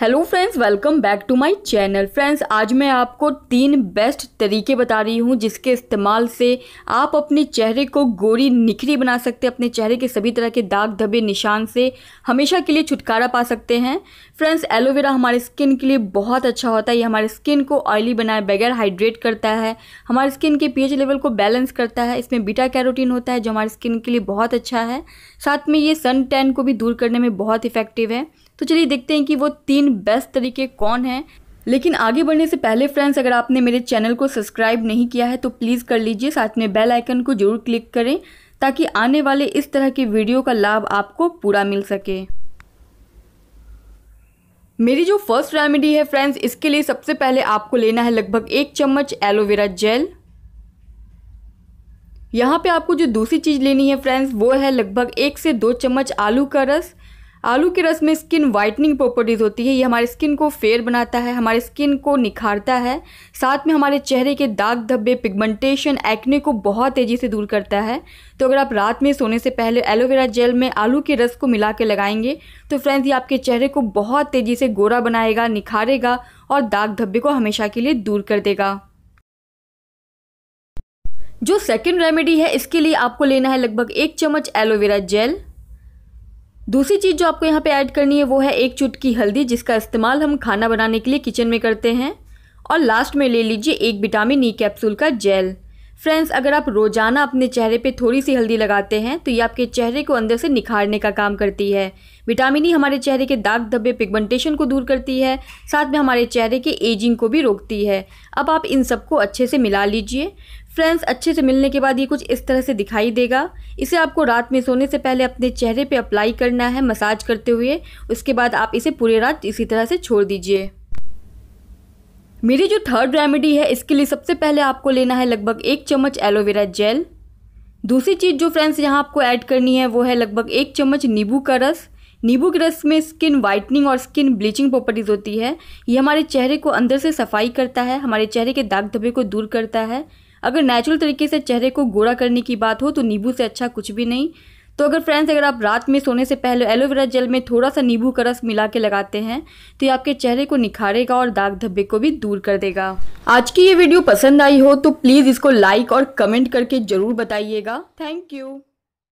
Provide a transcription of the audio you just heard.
hello friends welcome back to my channel friends आज मैं आपको तीन बेस्ट तरीके बता रही हूँ जिसके इस्तेमाल से आप अपने चेहरे को गोरी निखरी बना सकते हैं अपने चेहरे के सभी तरह के दाग धब्बे निशान से हमेशा के लिए छुटकारा पा सकते हैं फ्रेंड्स एलोवेरा हमारे स्किन के लिए बहुत अच्छा होता है ये हमारे स्किन को ऑयली बनाए बगैर हाइड्रेट करता है हमारे स्किन के पी लेवल को बैलेंस करता है इसमें बीटा कैरोटीन होता है जो हमारे स्किन के लिए बहुत अच्छा है साथ में ये सन टैन को भी दूर करने में बहुत इफेक्टिव है तो चलिए देखते हैं कि वो तीन बेस्ट तरीके कौन हैं लेकिन आगे बढ़ने से पहले फ्रेंड्स अगर आपने मेरे चैनल को सब्सक्राइब नहीं किया है तो प्लीज़ कर लीजिए साथ में बेल आइकन को जरूर क्लिक करें ताकि आने वाले इस तरह के वीडियो का लाभ आपको पूरा मिल सके मेरी जो फर्स्ट रेमेडी है फ्रेंड्स इसके लिए सबसे पहले आपको लेना है लगभग एक चम्मच एलोवेरा जेल यहाँ पे आपको जो दूसरी चीज़ लेनी है फ्रेंड्स वो है लगभग एक से दो चम्मच आलू का रस आलू के रस में स्किन वाइटनिंग प्रॉपर्टीज़ होती है ये हमारे स्किन को फेयर बनाता है हमारे स्किन को निखारता है साथ में हमारे चेहरे के दाग धब्बे पिगमेंटेशन एक्ने को बहुत तेज़ी से दूर करता है तो अगर आप रात में सोने से पहले एलोवेरा जेल में आलू के रस को मिला के लगाएंगे तो फ्रेंड्स ये आपके चेहरे को बहुत तेज़ी से गोरा बनाएगा निखारेगा और दाग धब्बे को हमेशा के लिए दूर कर देगा जो सेकेंड रेमेडी है इसके लिए आपको लेना है लगभग एक चम्मच एलोवेरा जेल दूसरी चीज़ जो आपको यहाँ पे ऐड करनी है वो है एक चुटकी हल्दी जिसका इस्तेमाल हम खाना बनाने के लिए किचन में करते हैं और लास्ट में ले लीजिए एक विटामिन ई कैप्सूल का जेल फ्रेंड्स अगर आप रोज़ाना अपने चेहरे पे थोड़ी सी हल्दी लगाते हैं तो ये आपके चेहरे को अंदर से निखारने का काम करती है विटामिन ई e हमारे चेहरे के दाग धब्बे पिगमेंटेशन को दूर करती है साथ में हमारे चेहरे के एजिंग को भी रोकती है अब आप इन सबको अच्छे से मिला लीजिए फ्रेंड्स अच्छे से मिलने के बाद ये कुछ इस तरह से दिखाई देगा इसे आपको रात में सोने से पहले अपने चेहरे पर अप्लाई करना है मसाज करते हुए उसके बाद आप इसे पूरी रात इसी तरह से छोड़ दीजिए मेरी जो थर्ड रेमेडी है इसके लिए सबसे पहले आपको लेना है लगभग एक चम्मच एलोवेरा जेल दूसरी चीज़ जो फ्रेंड्स यहाँ आपको ऐड करनी है वो है लगभग एक चम्मच नींबू का रस नींबू के रस में स्किन वाइटनिंग और स्किन ब्लीचिंग प्रॉपर्टीज़ होती है ये हमारे चेहरे को अंदर से सफाई करता है हमारे चेहरे के दाग धब्बे को दूर करता है अगर नेचुरल तरीके से चेहरे को गोरा करने की बात हो तो नींबू से अच्छा कुछ भी नहीं तो अगर फ्रेंड्स अगर आप रात में सोने से पहले एलोवेरा जेल में थोड़ा सा नींबू का रस मिला के लगाते हैं तो ये आपके चेहरे को निखारेगा और दाग धब्बे को भी दूर कर देगा आज की ये वीडियो पसंद आई हो तो प्लीज़ इसको लाइक और कमेंट करके ज़रूर बताइएगा थैंक यू